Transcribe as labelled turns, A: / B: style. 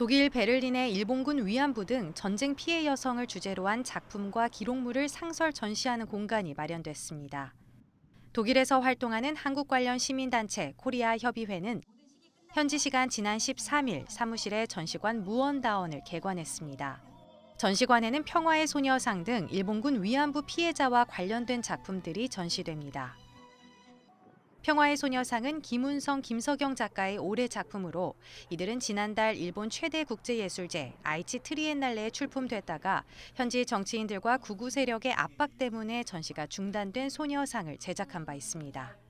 A: 독일 베를린의 일본군 위안부 등 전쟁 피해 여성을 주제로 한 작품과 기록물을 상설 전시하는 공간이 마련됐습니다. 독일에서 활동하는 한국 관련 시민단체 코리아 협의회는 현지 시간 지난 13일 사무실에 전시관 무언다원을 개관했습니다. 전시관에는 평화의 소녀상 등 일본군 위안부 피해자와 관련된 작품들이 전시됩니다. 평화의 소녀상은 김운성, 김석영 작가의 올해 작품으로 이들은 지난달 일본 최대 국제예술제 아이치 트리엔날레에 출품됐다가 현지 정치인들과 구구 세력의 압박 때문에 전시가 중단된 소녀상을 제작한 바 있습니다.